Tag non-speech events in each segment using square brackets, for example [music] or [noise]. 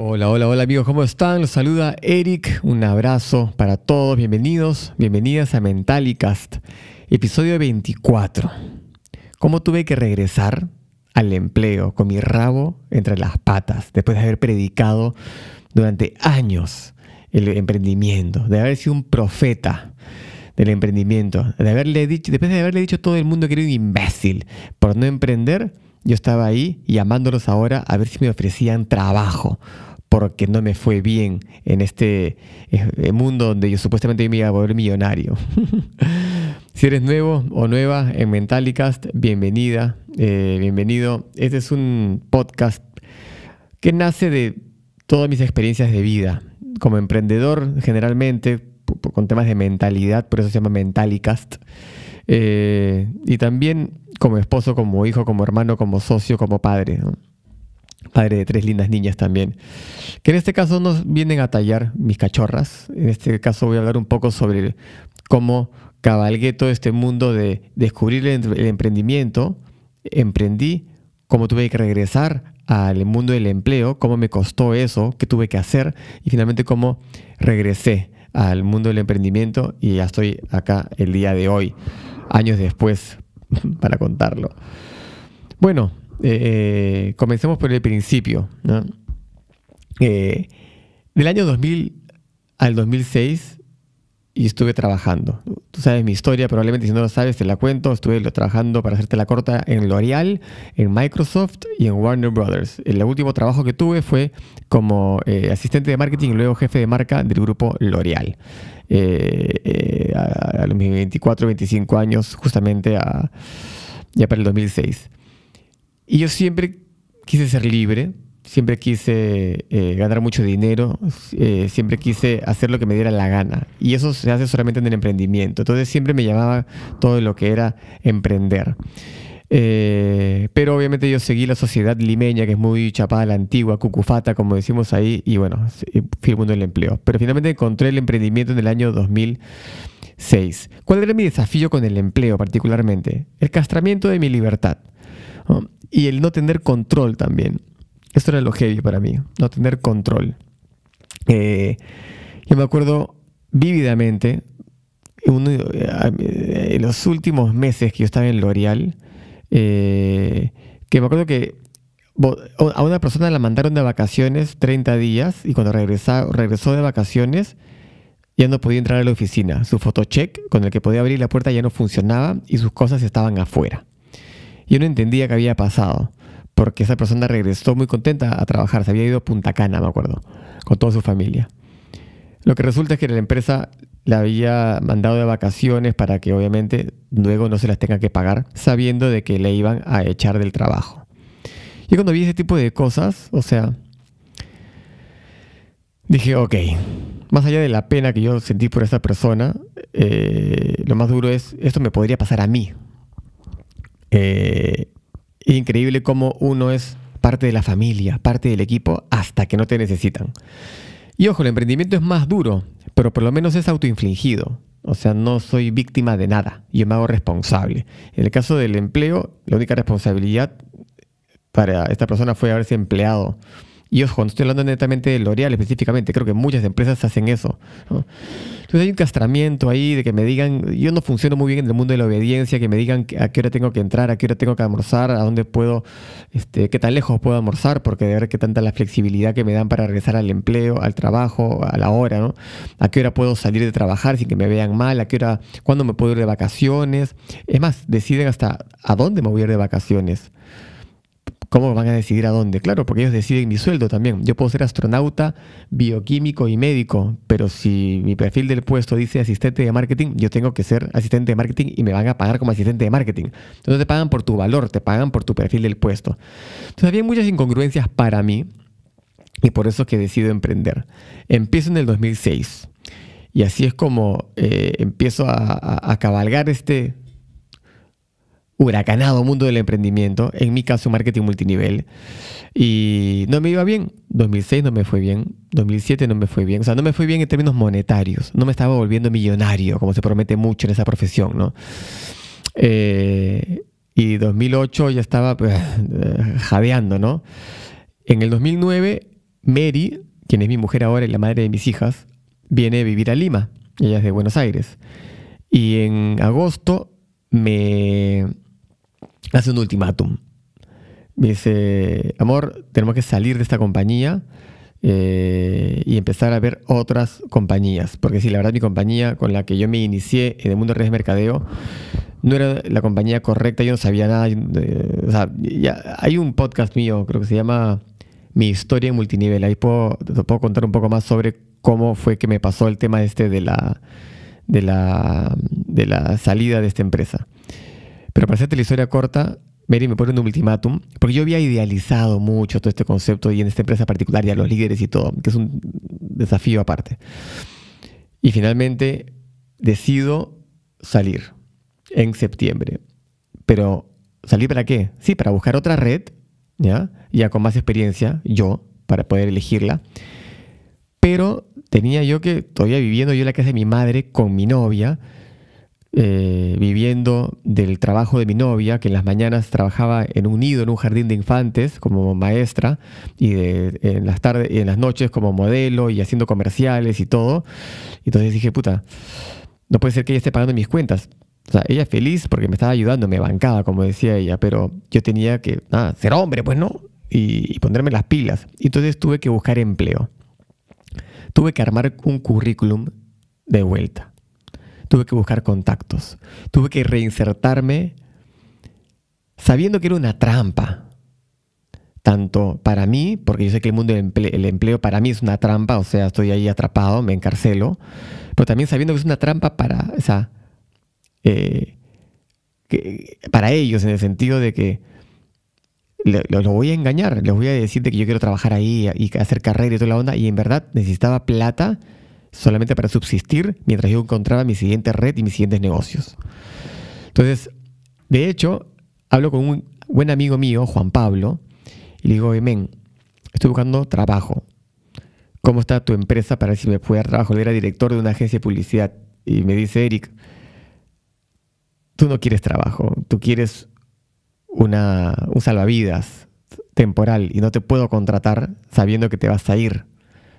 Hola, hola, hola amigos, ¿cómo están? Los saluda Eric, un abrazo para todos, bienvenidos, bienvenidas a Mentalicast, episodio 24. ¿Cómo tuve que regresar al empleo con mi rabo entre las patas después de haber predicado durante años el emprendimiento, de haber sido un profeta? del emprendimiento, de haberle dicho, después de haberle dicho a todo el mundo que era un imbécil por no emprender, yo estaba ahí llamándolos ahora a ver si me ofrecían trabajo porque no me fue bien en este eh, eh, mundo donde yo supuestamente me iba a volver millonario. [laughs] si eres nuevo o nueva en Mentalicast, bienvenida, eh, bienvenido. Este es un podcast que nace de todas mis experiencias de vida. Como emprendedor, generalmente, con temas de mentalidad, por eso se llama Mentalicast. y también como esposo, como hijo, como hermano, como socio, como padre padre de tres lindas niñas también, que en este caso nos vienen a tallar mis cachorras. En este caso voy a hablar un poco sobre cómo cabalgué todo este mundo de descubrir el emprendimiento, emprendí, cómo tuve que regresar al mundo del empleo, cómo me costó eso, qué tuve que hacer y finalmente cómo regresé al mundo del emprendimiento y ya estoy acá el día de hoy, años después, [laughs] para contarlo. Bueno, eh, eh, comencemos por el principio. Eh, del año 2000 al 2006 estuve trabajando. Tú sabes mi historia, probablemente si no lo sabes te la cuento. Estuve trabajando para hacerte la corta en L'Oreal, en Microsoft y en Warner Brothers. El último trabajo que tuve fue como asistente de marketing y luego jefe de marca del grupo L'Oreal. a, los 24, 25 años, justamente ya para el 2006. Y yo siempre quise ser libre, siempre quise eh, ganar mucho dinero, eh, siempre quise hacer lo que me diera la gana. Y eso se hace solamente en el emprendimiento. Entonces siempre me llamaba todo lo que era emprender. Eh, pero obviamente yo seguí la sociedad limeña, que es muy chapada, la antigua, cucufata, como decimos ahí, y bueno, fui el mundo del empleo. Pero finalmente encontré el emprendimiento en el año 2006. ¿Cuál era mi desafío con el empleo particularmente? El castramiento de mi libertad y el no tener control también. Esto era lo heavy para mí, no tener control. Eh, yo me acuerdo vívidamente, eh, en los últimos meses que yo estaba en L'Oreal, eh, que me acuerdo que a una persona la mandaron de vacaciones 30 días y cuando regresó de vacaciones ya no podía entrar a la oficina. Su photocheck con el que podía abrir la puerta ya no funcionaba y sus cosas estaban afuera. Yo no entendía qué había pasado, porque esa persona regresó muy contenta a trabajar, se había ido a Punta Cana, me acuerdo, con toda su familia. Lo que resulta es que la empresa la había mandado de vacaciones para que obviamente luego no se las tenga que pagar, sabiendo de que le iban a echar del trabajo. Y cuando vi ese tipo de cosas, o sea, dije, ok, más allá de la pena que yo sentí por esa persona, eh, lo más duro es, esto me podría pasar a mí. Eh, increíble cómo uno es parte de la familia, parte del equipo, hasta que no te necesitan. Y ojo, el emprendimiento es más duro, pero por lo menos es autoinfligido. O sea, no soy víctima de nada, yo me hago responsable. En el caso del empleo, la única responsabilidad para esta persona fue haberse empleado y ojo, estoy hablando netamente de L'Oreal específicamente, creo que muchas empresas hacen eso. Entonces hay un castramiento ahí de que me digan, yo no funciono muy bien en el mundo de la obediencia, que me digan a qué hora tengo que entrar, a qué hora tengo que almorzar, a dónde puedo, este, qué tan lejos puedo almorzar, porque de ver qué tanta la flexibilidad que me dan para regresar al empleo, al trabajo, a la hora, ¿no? A qué hora puedo salir de trabajar sin que me vean mal, a qué hora, cuándo me puedo ir de vacaciones. Es más, deciden hasta a dónde me voy a ir de vacaciones. ¿Cómo van a decidir a dónde? Claro, porque ellos deciden mi sueldo también. Yo puedo ser astronauta, bioquímico y médico, pero si mi perfil del puesto dice asistente de marketing, yo tengo que ser asistente de marketing y me van a pagar como asistente de marketing. Entonces te pagan por tu valor, te pagan por tu perfil del puesto. Entonces había muchas incongruencias para mí y por eso es que decido emprender. Empiezo en el 2006 y así es como eh, empiezo a cabalgar este huracanado mundo del emprendimiento, en mi caso marketing multinivel, y no me iba bien. 2006 no me fue bien, 2007 no me fue bien, o sea, no me fue bien en términos monetarios, no me estaba volviendo millonario, como se promete mucho en esa profesión, ¿no? Eh, y 2008 ya estaba pues, eh, jadeando, ¿no? En el 2009, Mary, quien es mi mujer ahora y la madre de mis hijas, viene a vivir a Lima, ella es de Buenos Aires, y en agosto me hace un ultimátum. Me dice, amor, tenemos que salir de esta compañía eh, y empezar a ver otras compañías. Porque si la verdad mi compañía con la que yo me inicié en el mundo de redes mercadeo no era la compañía correcta, yo no sabía nada. Eh, hay un podcast mío, creo que se llama Mi historia en multinivel. Ahí puedo contar un poco más sobre cómo fue que me pasó el tema este de la, de la, de la salida de esta empresa. Pero para hacerte la historia corta, Mary me pone un ultimátum, porque yo había idealizado mucho todo este concepto y en esta empresa particular y a los líderes y todo, que es un desafío aparte. Y finalmente decido salir en septiembre. Pero, ¿salir para qué? Sí, para buscar otra red, ¿ya? ya con más experiencia, yo, para poder elegirla. Pero tenía yo que, todavía viviendo yo en la casa de mi madre con mi novia, eh, viviendo del trabajo de mi novia, que en las mañanas trabajaba en un nido, en un jardín de infantes como maestra, y en, las tardes, y en las noches como modelo y haciendo comerciales y todo. Entonces dije, puta, no puede ser que ella esté pagando mis cuentas. O sea, ella feliz porque me estaba ayudando, me bancaba, como decía ella, pero yo tenía que, ser hombre, pues no, y, y ponerme las pilas. Entonces tuve que buscar empleo. Tuve que armar un currículum de vuelta Tuve que buscar contactos. Tuve que reinsertarme sabiendo que era una trampa. Tanto para mí, porque yo sé que el mundo del empleo, el empleo para mí es una trampa, o sea, estoy ahí atrapado, me encarcelo, pero también sabiendo que es una trampa para, eh, para ellos, en el sentido de que los voy a engañar, les voy a decir de que yo quiero trabajar ahí y hacer carrera y toda la onda, y en verdad necesitaba plata solamente para subsistir mientras yo encontraba mi siguiente red y mis siguientes negocios. Entonces, de hecho, hablo con un buen amigo mío, Juan Pablo, y le digo, men, estoy buscando trabajo. ¿Cómo está tu empresa para ver si me puede trabajo? era director de una agencia de publicidad y me dice, Eric, tú no quieres trabajo, tú quieres una, un salvavidas temporal y no te puedo contratar sabiendo que te vas a ir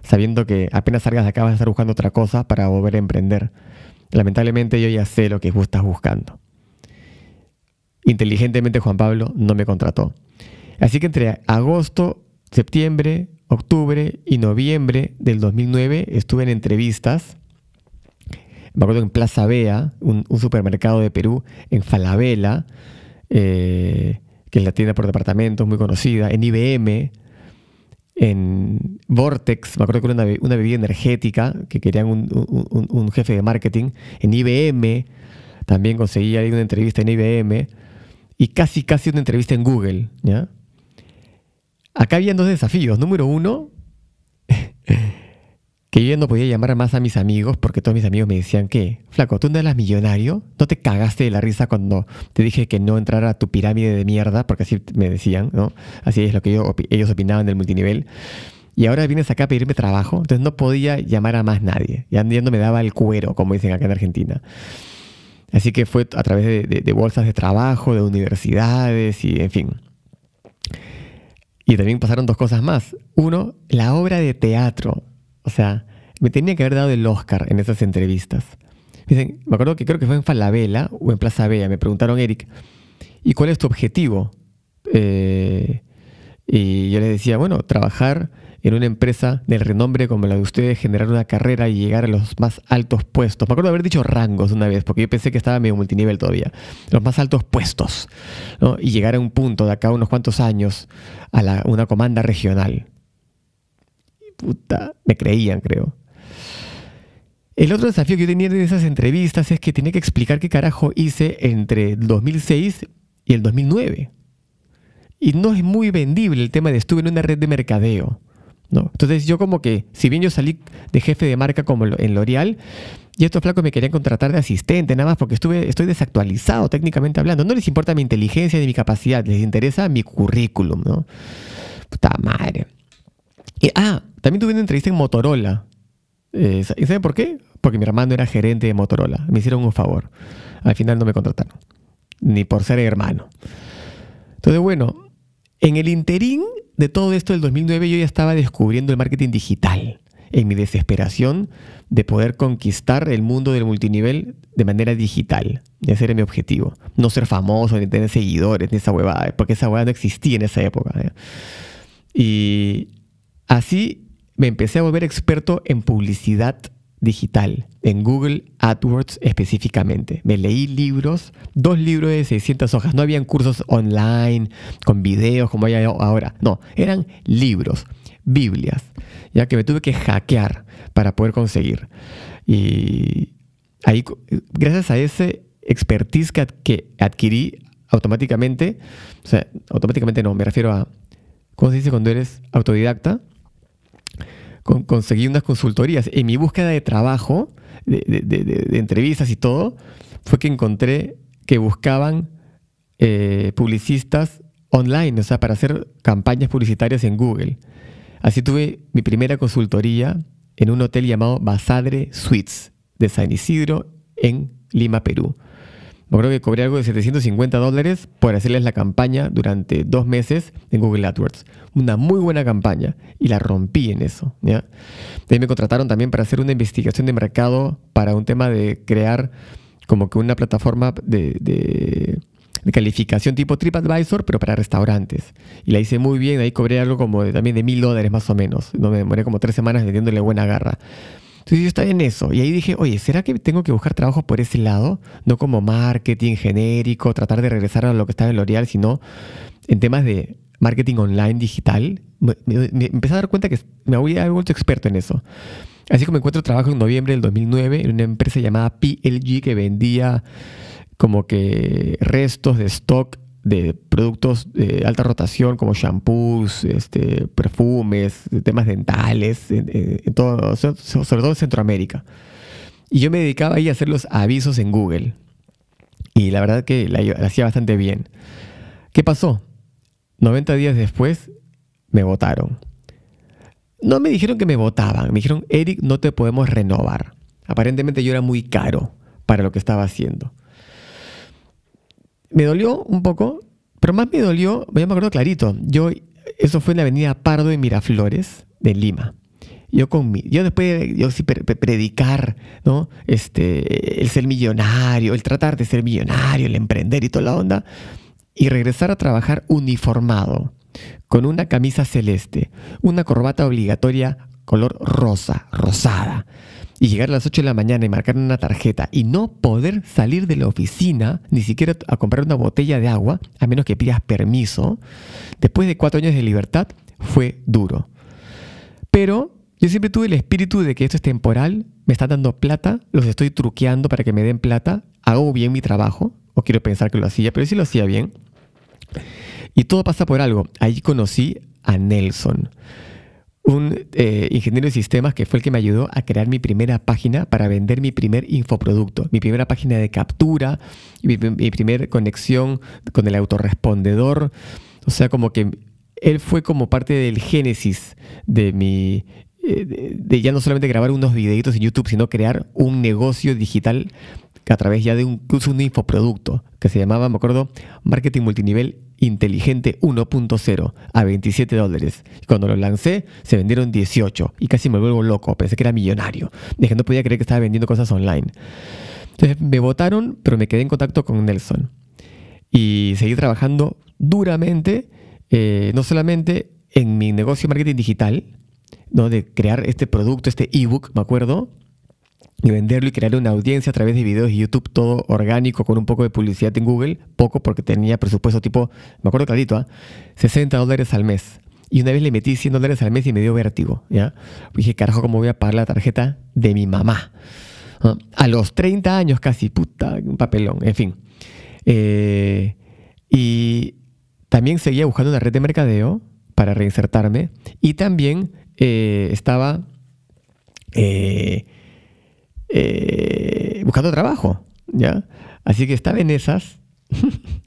sabiendo que apenas salgas de acá vas a estar buscando otra cosa para volver a emprender. Lamentablemente yo ya sé lo que vos estás buscando. Inteligentemente Juan Pablo no me contrató. Así que entre agosto, septiembre, octubre y noviembre del 2009 estuve en entrevistas. Me acuerdo en Plaza Bea, un, supermercado de Perú, en Falabella, eh, que es la tienda por departamentos muy conocida, en IBM, en Vortex, me acuerdo que era una, bebida energética que querían un, jefe de marketing, en IBM, también conseguí ahí una entrevista en IBM, y casi, casi una entrevista en Google. ¿ya? Acá habían dos desafíos. Número uno, [laughs] que yo ya no podía llamar a más a mis amigos porque todos mis amigos me decían que, flaco, tú no eras millonario, no te cagaste de la risa cuando te dije que no entrara a tu pirámide de mierda, porque así me decían, ¿no? Así es lo que yo, ellos opinaban del multinivel. Y ahora vienes acá a pedirme trabajo, entonces no podía llamar a más nadie, ya, no me daba el cuero, como dicen acá en Argentina. Así que fue a través de bolsas de trabajo, de universidades y en fin. Y también pasaron dos cosas más. Uno, la obra de teatro o sea, me tenía que haber dado el Oscar en esas entrevistas. Dicen, me acuerdo que creo que fue en Falabella o en Plaza Bella, me preguntaron, Eric, ¿y cuál es tu objetivo? Eh, y yo les decía, bueno, trabajar en una empresa del renombre como la de ustedes, generar una carrera y llegar a los más altos puestos. Me acuerdo haber dicho rangos una vez, porque yo pensé que estaba medio multinivel todavía. Los más altos puestos. ¿no? Y llegar a un punto de acá a unos cuantos años a una comanda regional puta, me creían, creo. El otro desafío que yo tenía en esas entrevistas es que tenía que explicar qué carajo hice entre el 2006 y el 2009. Y no es muy vendible el tema de estuve en una red de mercadeo. ¿no? Entonces yo como que, si bien yo salí de jefe de marca como en L'Oreal, y estos flacos me querían contratar de asistente, nada más porque estuve, estoy desactualizado técnicamente hablando. No les importa mi inteligencia ni mi capacidad, les interesa mi currículum. ¿no? Puta madre ah, también tuve una entrevista en Motorola. Eh, ¿Y por qué? Porque mi hermano era gerente de Motorola. Me hicieron un favor. Al final no me contrataron. Ni por ser hermano. Entonces, bueno, en el interín de todo esto del 2009 yo ya estaba descubriendo el marketing digital. En mi desesperación de poder conquistar el mundo del multinivel de manera digital. ese era mi objetivo. No ser famoso, ni tener seguidores, ni esa huevada. Porque esa huevada no existía en esa época. ¿eh? Y Así me empecé a volver experto en publicidad digital, en Google AdWords específicamente. Me leí libros, dos libros de 600 hojas. No habían cursos online, con videos como hay ahora. No, eran libros, Biblias, ya que me tuve que hackear para poder conseguir. Y ahí, gracias a ese expertise que adquirí automáticamente, o sea, automáticamente no, me refiero a, ¿cómo se dice cuando eres autodidacta? conseguí unas consultorías. En mi búsqueda de trabajo, de, entrevistas y todo, fue que encontré que buscaban eh, publicistas online, o sea, para hacer campañas publicitarias en Google. Así tuve mi primera consultoría en un hotel llamado Basadre Suites de San Isidro, en Lima, Perú. Yo creo que cobré algo de 750 dólares por hacerles la campaña durante dos meses en Google AdWords. Una muy buena campaña y la rompí en eso. ¿ya? De ahí me contrataron también para hacer una investigación de mercado para un tema de crear como que una plataforma de, calificación tipo TripAdvisor, pero para restaurantes. Y la hice muy bien, ahí cobré algo como también de mil dólares más o menos. No me demoré como tres semanas metiéndole buena garra. Entonces yo estaba en eso y ahí dije, oye, ¿será que tengo que buscar trabajo por ese lado? No como marketing genérico, tratar de regresar a lo que estaba en L'Oreal, sino en temas de marketing online digital. Me, empecé a dar cuenta que me había vuelto experto en eso. Así que me encuentro trabajo en noviembre del 2009 en una empresa llamada PLG que vendía como que restos de stock de productos de alta rotación como shampoos, este, perfumes, temas dentales, todo, sobre todo en Centroamérica. Y yo me dedicaba ahí a hacer los avisos en Google. Y la verdad que la, la hacía bastante bien. ¿Qué pasó? 90 días después me votaron. No me dijeron que me votaban, me dijeron, Eric, no te podemos renovar. Aparentemente yo era muy caro para lo que estaba haciendo me dolió un poco, pero más me dolió, yo me acuerdo clarito, yo, eso fue en la avenida Pardo de Miraflores, de Lima. Yo con yo después, yo sí predicar, ¿no? Este, el ser millonario, el tratar de ser millonario, el emprender y toda la onda, y regresar a trabajar uniformado, con una camisa celeste, una corbata obligatoria color rosa, rosada, y llegar a las 8 de la mañana y marcar una tarjeta y no poder salir de la oficina ni siquiera a comprar una botella de agua, a menos que pidas permiso, después de cuatro años de libertad, fue duro. Pero yo siempre tuve el espíritu de que esto es temporal, me están dando plata, los estoy truqueando para que me den plata, hago bien mi trabajo, o quiero pensar que lo hacía, pero sí lo hacía bien. Y todo pasa por algo. allí conocí a Nelson un eh, ingeniero de sistemas que fue el que me ayudó a crear mi primera página para vender mi primer infoproducto, mi primera página de captura, mi, mi primera conexión con el autorrespondedor. O sea, como que él fue como parte del génesis de mi... Eh, de, ya no solamente grabar unos videitos en YouTube, sino crear un negocio digital a través ya de un, incluso un infoproducto que se llamaba, me acuerdo, Marketing Multinivel inteligente 1.0 a 27 dólares. Cuando lo lancé, se vendieron 18 y casi me vuelvo loco. Pensé que era millonario. Dije, no podía creer que estaba vendiendo cosas online. Entonces me votaron, pero me quedé en contacto con Nelson. Y seguí trabajando duramente, eh, no solamente en mi negocio marketing digital, ¿no? de crear este producto, este ebook, me acuerdo, y venderlo y crearle una audiencia a través de videos de YouTube, todo orgánico, con un poco de publicidad en Google, poco porque tenía presupuesto tipo, me acuerdo clarito, 60 ¿ah? dólares al mes. Y una vez le metí 100 dólares al mes y me dio vértigo, ¿ya? Dije, carajo, ¿cómo voy a pagar la tarjeta de mi mamá? A los 30 años casi, puta, un papelón, en fin. Eh, y también seguía buscando una red de mercadeo para reinsertarme y también eh, estaba... Eh, eh, buscando trabajo, ¿ya? Así que estaba en esas. [laughs]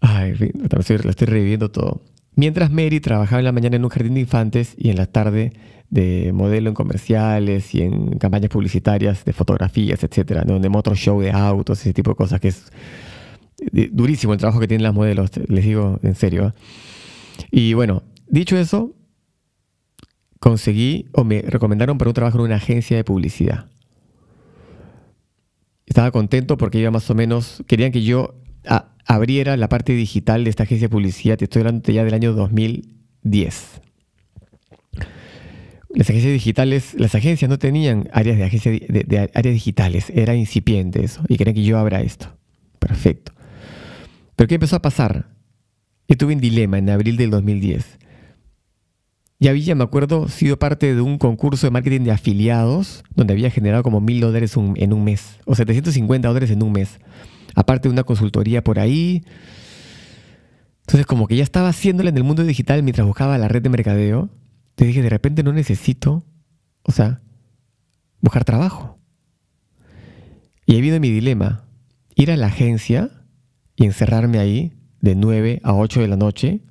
Ay, lo estoy, reviviendo todo. Mientras Mary trabajaba en la mañana en un jardín de infantes y en la tarde de modelo en comerciales y en campañas publicitarias de fotografías, etcétera, donde de motor show de autos, ese tipo de cosas que es durísimo el trabajo que tienen las modelos, les digo en serio. ¿ah? Y bueno, dicho eso, conseguí o me recomendaron para un trabajo en una agencia de publicidad. Estaba contento porque iba más o menos, querían que yo abriera la parte digital de esta agencia de publicidad, te estoy hablando ya del año 2010. Las agencias digitales, las agencias no tenían áreas de agencia de, áreas digitales, era incipiente eso, y querían que yo abra esto. Perfecto. Pero ¿qué empezó a pasar? Yo tuve un dilema en abril del 2010. Y había, me acuerdo, sido parte de un concurso de marketing de afiliados donde había generado como mil dólares en un mes, o 750 dólares en un mes, aparte de una consultoría por ahí. Entonces como que ya estaba haciéndola en el mundo digital mientras buscaba la red de mercadeo, te dije, de repente no necesito, o sea, buscar trabajo. Y ahí vino mi dilema, ir a la agencia y encerrarme ahí de 9 a 8 de la noche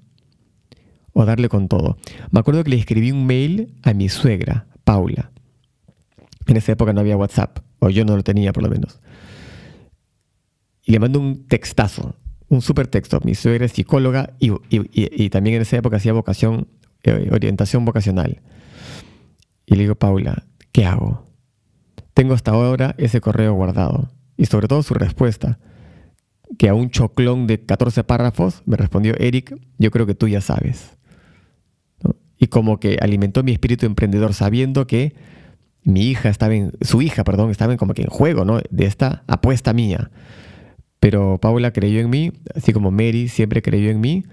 o darle con todo. Me acuerdo que le escribí un mail a mi suegra, Paula. En esa época no había WhatsApp, o yo no lo tenía por lo menos. Y le mando un textazo, un super texto. Mi suegra es psicóloga y, también en esa época hacía vocación, eh, orientación vocacional. Y le digo, Paula, ¿qué hago? Tengo hasta ahora ese correo guardado y sobre todo su respuesta, que a un choclón de 14 párrafos me respondió Eric, yo creo que tú ya sabes y como que alimentó mi espíritu emprendedor sabiendo que mi hija estaba en, su hija, perdón, estaba en como que en juego, ¿no? De esta apuesta mía. Pero Paula creyó en mí, así como Mary siempre creyó en mí.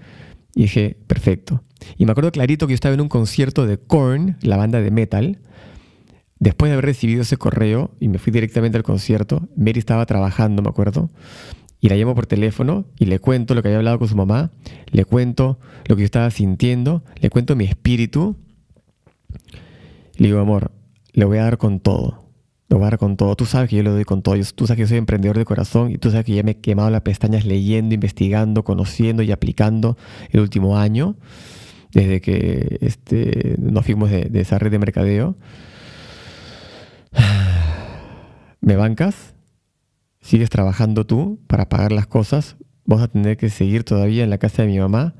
Y dije, perfecto. Y me acuerdo clarito que yo estaba en un concierto de Korn, la banda de metal. Después de haber recibido ese correo y me fui directamente al concierto, Mary estaba trabajando, me acuerdo y la llamo por teléfono y le cuento lo que había hablado con su mamá, le cuento lo que yo estaba sintiendo, le cuento mi espíritu. Le digo, amor, le voy a dar con todo. Lo voy a dar con todo. Tú sabes que yo le doy con todo. Tú sabes que yo soy emprendedor de corazón y tú sabes que ya me he quemado las pestañas leyendo, investigando, conociendo y aplicando el último año, desde que este, nos fuimos de esa red de mercadeo. [sighs] ¿Me bancas? sigues trabajando tú para pagar las cosas, vas a tener que seguir todavía en la casa de mi mamá,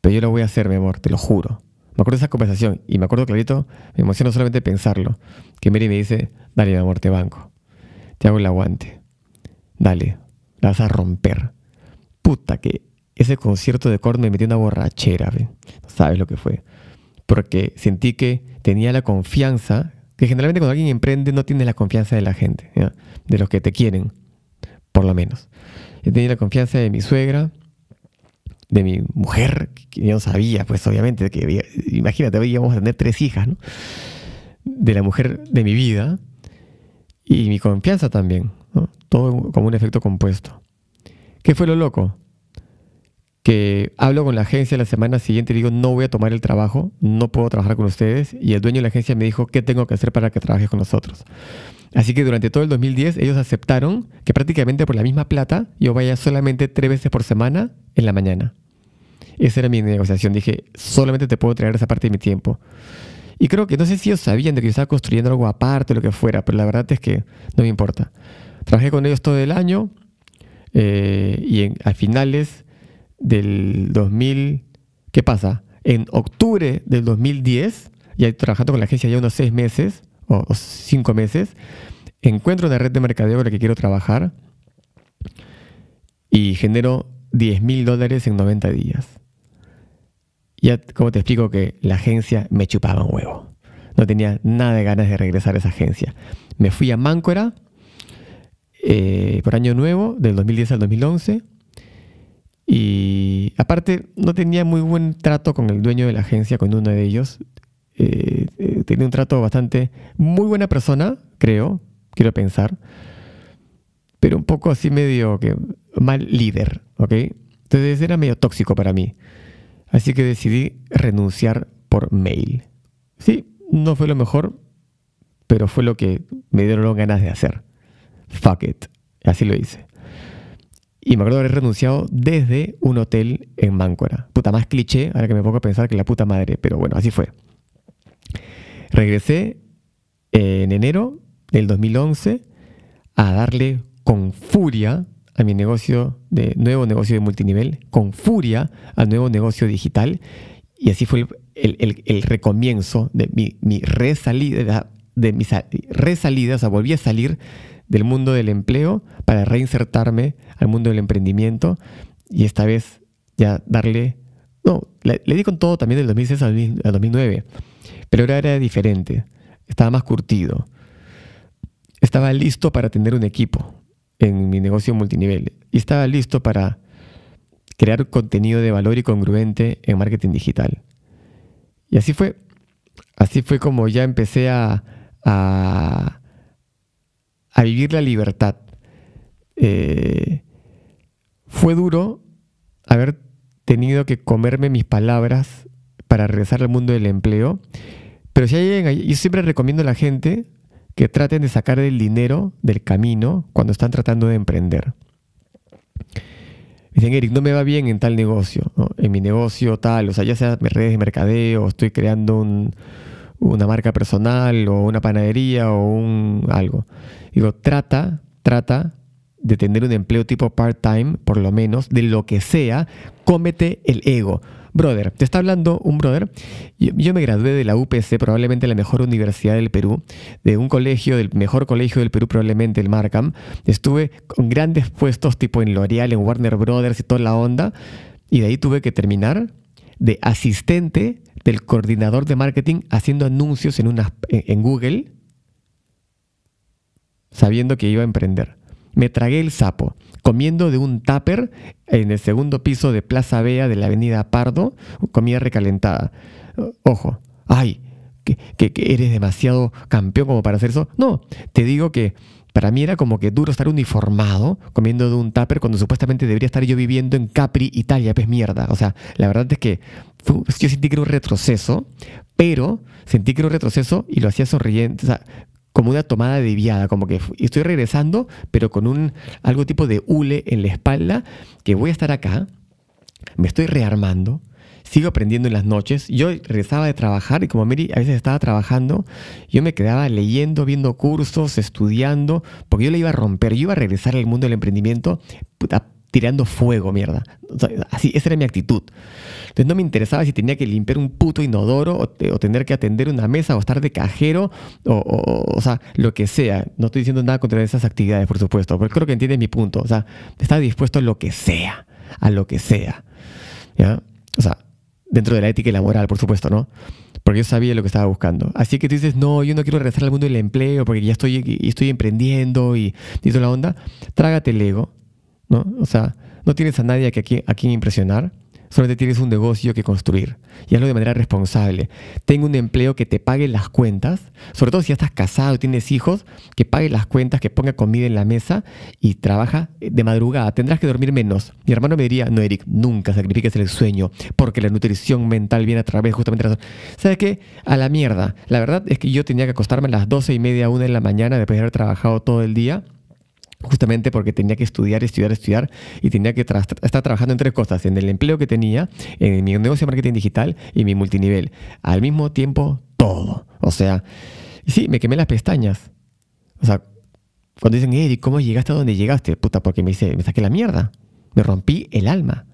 pero yo lo voy a hacer, mi amor, te lo juro. Me acuerdo de esa conversación y me acuerdo clarito, me emociona solamente pensarlo, que Mary me dice, dale, mi amor, te banco, te hago el aguante, dale, la vas a romper. Puta que ese concierto de corno me metió una borrachera, sabes lo que fue, porque sentí que tenía la confianza que generalmente cuando alguien emprende no tienes la confianza de la gente, de los que te quieren, por lo menos. He tenido la confianza de mi suegra, de mi mujer, que yo no sabía, pues obviamente, que imagínate, hoy íbamos a tener tres hijas, De la mujer de mi vida y mi confianza también, Todo como un efecto compuesto. ¿Qué fue lo loco? que hablo con la agencia la semana siguiente y digo, no voy a tomar el trabajo, no puedo trabajar con ustedes. Y el dueño de la agencia me dijo, ¿qué tengo que hacer para que trabajes con nosotros? Así que durante todo el 2010 ellos aceptaron que prácticamente por la misma plata yo vaya solamente tres veces por semana en la mañana. Esa era mi negociación. Dije, solamente te puedo traer esa parte de mi tiempo. Y creo que no sé si ellos sabían de que yo estaba construyendo algo aparte, lo que fuera, pero la verdad es que no me importa. Trabajé con ellos todo el año eh, y al a finales del 2000, ¿qué pasa? En octubre del 2010, ya trabajando con la agencia ya unos seis meses o, cinco meses, encuentro una red de mercadeo en la que quiero trabajar y genero 10 mil dólares en 90 días. Ya, como te explico, que la agencia me chupaba un huevo. No tenía nada de ganas de regresar a esa agencia. Me fui a Máncora eh, por año nuevo, del 2010 al 2011. Y aparte, no tenía muy buen trato con el dueño de la agencia, con uno de ellos. Eh, eh, tenía un trato bastante. Muy buena persona, creo, quiero pensar. Pero un poco así medio que mal líder, ¿ok? Entonces era medio tóxico para mí. Así que decidí renunciar por mail. Sí, no fue lo mejor, pero fue lo que me dieron ganas de hacer. Fuck it. Así lo hice. Y me acuerdo haber renunciado desde un hotel en Máncora. Puta, más cliché, ahora que me pongo a pensar que la puta madre, pero bueno, así fue. Regresé en enero del 2011 a darle con furia a mi negocio de nuevo negocio de multinivel, con furia al nuevo negocio digital. Y así fue el, el, recomienzo de mi, resalida, de mi resalida, o sea, volví a salir del mundo del empleo para reinsertarme al mundo del emprendimiento y esta vez ya darle... No, le, di con todo también del 2006 al, 2009, pero ahora era diferente, estaba más curtido, estaba listo para tener un equipo en mi negocio multinivel y estaba listo para crear contenido de valor y congruente en marketing digital. Y así fue. Así fue como ya empecé a, a vivir la libertad. Eh, fue duro haber tenido que comerme mis palabras para regresar al mundo del empleo, pero si hay, yo siempre recomiendo a la gente que traten de sacar del dinero del camino cuando están tratando de emprender. Dicen, Eric, no me va bien en tal negocio, en mi negocio tal, o sea, ya sea redes de mercadeo, estoy creando un, una marca personal o una panadería o un algo. Digo, trata, trata de tener un empleo tipo part-time, por lo menos, de lo que sea, cómete el ego. Brother, te está hablando un brother. Yo, me gradué de la UPC, probablemente la mejor universidad del Perú, de un colegio, del mejor colegio del Perú, probablemente el Markham. Estuve con grandes puestos tipo en L'Oreal, en Warner Brothers y toda la onda. Y de ahí tuve que terminar de asistente del coordinador de marketing haciendo anuncios en, una, en Google sabiendo que iba a emprender. Me tragué el sapo, comiendo de un tupper en el segundo piso de Plaza Bea de la avenida Pardo, comida recalentada. Ojo, ay, que eres demasiado campeón como para hacer eso. No, te digo que para mí era como que duro estar uniformado comiendo de un tupper cuando supuestamente debería estar yo viviendo en Capri, Italia, pues mierda. O sea, la verdad es que yo sentí que era un retroceso, pero sentí que era un retroceso y lo hacía sonriente, como una tomada viada. como que estoy regresando, pero con un algo tipo de hule en la espalda, que voy a estar acá, me estoy rearmando, sigo aprendiendo en las noches. Yo regresaba de trabajar y como Miri a veces estaba trabajando, yo me quedaba leyendo, viendo cursos, estudiando, porque yo le iba a romper, yo iba a regresar al mundo del emprendimiento tirando fuego, mierda. así, esa era mi actitud. Entonces no me interesaba si tenía que limpiar un puto inodoro o, tener que atender una mesa o estar de cajero o, o, sea, lo que sea. No estoy diciendo nada contra esas actividades, por supuesto, pero creo que entiendes mi punto. O sea, estaba dispuesto a lo que sea, a lo que sea. O sea, dentro de la ética y la moral, por supuesto, ¿no? Porque yo sabía lo que estaba buscando. Así que tú dices, no, yo no quiero regresar al mundo del empleo porque ya estoy, estoy emprendiendo y, y toda la onda. Trágate el ego, ¿no? O sea, no tienes a nadie a quien impresionar. Solamente tienes un negocio que construir y hazlo de manera responsable. Tengo un empleo que te pague las cuentas, sobre todo si ya estás casado, y tienes hijos, que pague las cuentas, que ponga comida en la mesa y trabaja de madrugada. Tendrás que dormir menos. Mi hermano me diría, no, Eric, nunca sacrifiques el sueño porque la nutrición mental viene a través justamente de la... ¿Sabes qué? A la mierda. La verdad es que yo tenía que acostarme a las doce y media, una de la mañana después de haber trabajado todo el día justamente porque tenía que estudiar, estudiar, estudiar y tenía que estar trabajando en tres cosas, en el empleo que tenía, en mi negocio de marketing digital y mi multinivel. Al mismo tiempo, todo. O sea, sí, me quemé las pestañas. O sea, cuando dicen, Eric, ¿cómo llegaste a donde llegaste? Puta, porque me me saqué la mierda. Me rompí el alma.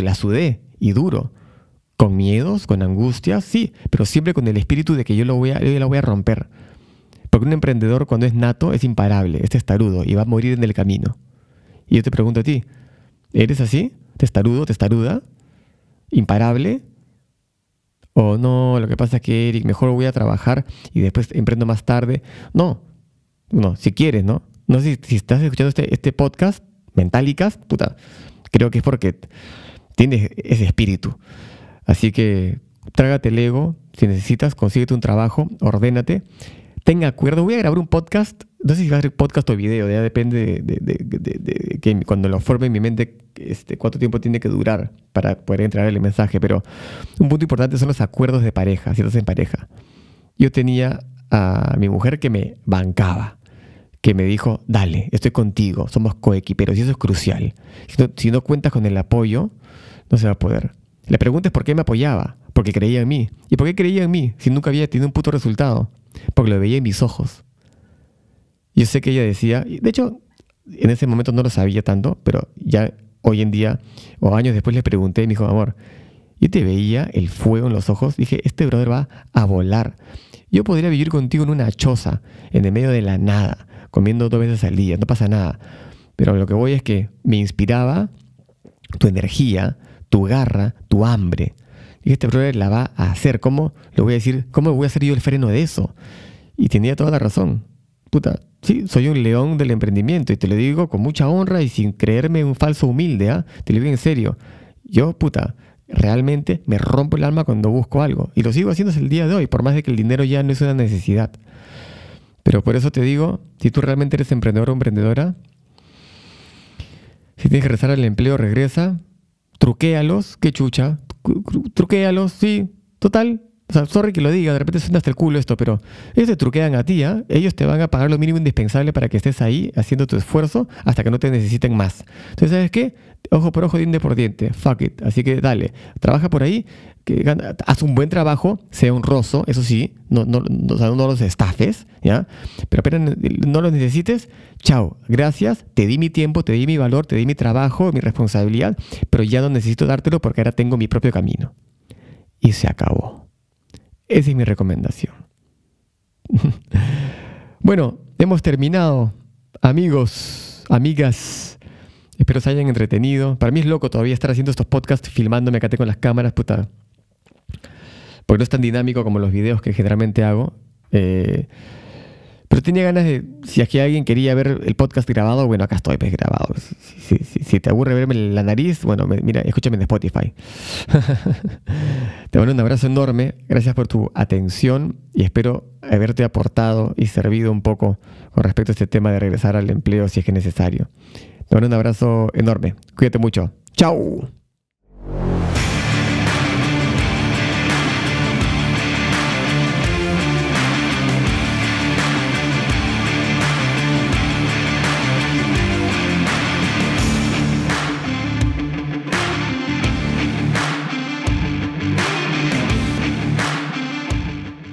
La sudé y duro. Con miedos, con angustias, sí, pero siempre con el espíritu de que yo, lo voy yo la voy a romper. Porque un emprendedor cuando es nato es imparable, es testarudo y va a morir en el camino. Y yo te pregunto a ti, ¿eres así? ¿Testarudo, testaruda? ¿Imparable? ¿O no? Lo que pasa es que Eric, mejor voy a trabajar y después emprendo más tarde. No, no, si quieres, ¿no? No sé si, estás escuchando este, este podcast, Mentálicas, puta, creo que es porque tienes ese espíritu. Así que trágate el ego, si necesitas, consíguete un trabajo, ordénate tenga acuerdo. Voy a grabar un podcast, no sé si va a ser podcast o video, ya depende de, que cuando lo forme en mi mente este, cuánto tiempo tiene que durar para poder entrar el mensaje. Pero un punto importante son los acuerdos de pareja, si estás en pareja. Yo tenía a mi mujer que me bancaba que me dijo, dale, estoy contigo, somos coequiperos y eso es crucial. Si no, si no, cuentas con el apoyo, no se va a poder. La pregunta es por qué me apoyaba, porque creía en mí. ¿Y por qué creía en mí si nunca había tenido un puto resultado? porque lo veía en mis ojos. Yo sé que ella decía, de hecho, en ese momento no lo sabía tanto, pero ya hoy en día o años después le pregunté y me dijo, amor, yo te veía el fuego en los ojos, dije, este brother va a volar. Yo podría vivir contigo en una choza, en el medio de la nada, comiendo dos veces al día, no pasa nada. Pero lo que voy es que me inspiraba tu energía, tu garra, tu hambre y este problema la va a hacer. ¿Cómo lo voy a decir? ¿Cómo voy a hacer yo el freno de eso? Y tenía toda la razón. Puta, sí, soy un león del emprendimiento y te lo digo con mucha honra y sin creerme un falso humilde, ¿ah? te lo digo en serio. Yo, puta, realmente me rompo el alma cuando busco algo y lo sigo haciendo hasta el día de hoy, por más de que el dinero ya no es una necesidad. Pero por eso te digo, si tú realmente eres emprendedor o emprendedora, si tienes que regresar al empleo, regresa, truquéalos, qué chucha, truquéalo, sí, total, o sea, sorry que lo diga, de repente suena hasta el culo esto, pero ellos te truquean a ti, ¿eh? ellos te van a pagar lo mínimo indispensable para que estés ahí haciendo tu esfuerzo hasta que no te necesiten más. Entonces, ¿sabes qué? Ojo por ojo, diente por diente, fuck it. Así que dale, trabaja por ahí, haz un buen trabajo, sea honroso, eso sí, no, no los estafes, ¿ya? Pero apenas no los necesites, chao, gracias, te di mi tiempo, te di mi valor, te di mi trabajo, mi responsabilidad, pero ya no necesito dártelo porque ahora tengo mi propio camino. Y se acabó. Esa es mi recomendación. [laughs] bueno, hemos terminado, amigos, amigas. Espero se hayan entretenido. Para mí es loco todavía estar haciendo estos podcasts, filmándome acá con las cámaras, puta. Porque no es tan dinámico como los videos que generalmente hago. Eh, pero tenía ganas de, si aquí alguien quería ver el podcast grabado, bueno, acá estoy, pues grabado. Si, te aburre verme la nariz, bueno, mira, escúchame en Spotify. [laughs] te mando un abrazo enorme, gracias por tu atención y espero haberte aportado y servido un poco con respecto a este tema de regresar al empleo si es que es necesario. Te mando un abrazo enorme, cuídate mucho. Chao.